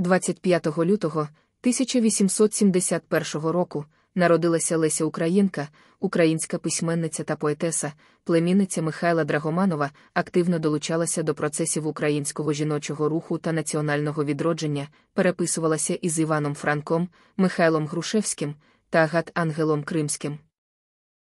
25 лютого 1871 року народилася Леся Українка, українська письменниця та поетеса, племінниця Михайла Драгоманова, активно долучалася до процесів українського жіночого руху та національного відродження, переписувалася із Іваном Франком, Михайлом Грушевським та Гат Ангелом Кримським.